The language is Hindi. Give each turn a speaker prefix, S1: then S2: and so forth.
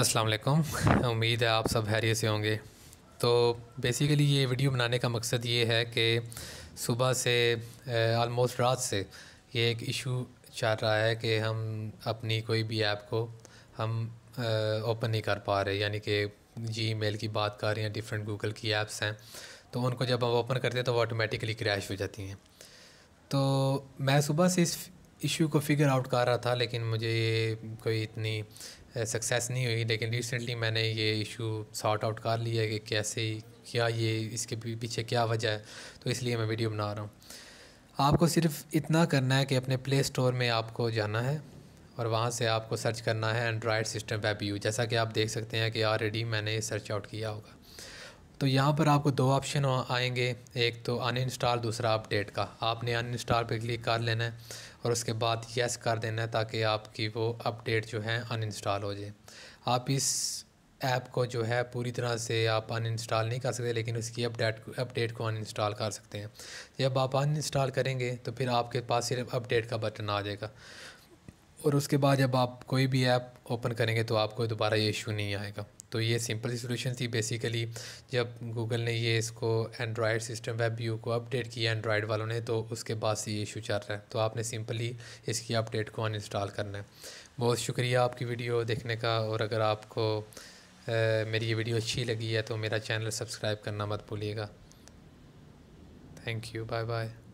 S1: अस्सलाम वालेकुम उम्मीद है आप सब हैरियत से होंगे तो बेसिकली ये वीडियो बनाने का मकसद ये है कि सुबह से आलमोस्ट रात से ये एक इशू चल रहा है कि हम अपनी कोई भी ऐप को हम ओपन नहीं कर पा रहे यानी कि जी मेल की बात कर रहे हैं डिफरेंट गूगल की ऐप्स हैं तो उनको जब हम ओपन करते हैं तो वो ऑटोमेटिकली क्रैश हो जाती हैं तो मैं सुबह से इस इशू को फिगर आउट कर रहा था लेकिन मुझे ये कोई इतनी सक्सेस नहीं हुई लेकिन रिसेंटली मैंने ये इशू सॉर्ट आउट कर लिया कि कैसे क्या ये इसके पीछे क्या वजह है तो इसलिए मैं वीडियो बना रहा हूँ आपको सिर्फ इतना करना है कि अपने प्ले स्टोर में आपको जाना है और वहाँ से आपको सर्च करना है एंड्रॉयड सिस्टम वेब यू जैसा कि आप देख सकते हैं कि ऑलरेडी मैंने सर्च आउट किया होगा तो यहाँ पर आपको दो ऑप्शन आएंगे एक तो अन इंस्टॉल दूसरा अपडेट का आपने अन इंस्टॉल पर क्लिक कर लेना है और उसके बाद येस कर देना है ताकि आपकी वो अपडेट जो है अन इंस्टॉल हो जाए आप इस ऐप को जो है पूरी तरह से आप अन इंस्टॉल नहीं कर सकते लेकिन उसकी अपडेट अपडेट को अन इंस्टॉल कर सकते हैं जब आप अन इंस्टॉल करेंगे तो फिर आपके पास सिर्फ अपडेट का बटन आ जाएगा और उसके बाद जब आप कोई भी ऐप ओपन करेंगे तो आपको दोबारा ये इशू नहीं आएगा तो ये सिंपल सी सोल्यूशन थी बेसिकली जब गूगल ने ये इसको एंड्रॉयड सिस्टम वेब व्यू को अपडेट किया एंड्रॉयड वालों ने तो उसके बाद से ये इशू चल रहा है तो आपने सिंपली इसकी अपडेट को अनइंस्टॉल करना है बहुत शुक्रिया आपकी वीडियो देखने का और अगर आपको आ, मेरी ये वीडियो अच्छी लगी है तो मेरा चैनल सब्सक्राइब करना मत भूलिएगा थैंक यू बाय बाय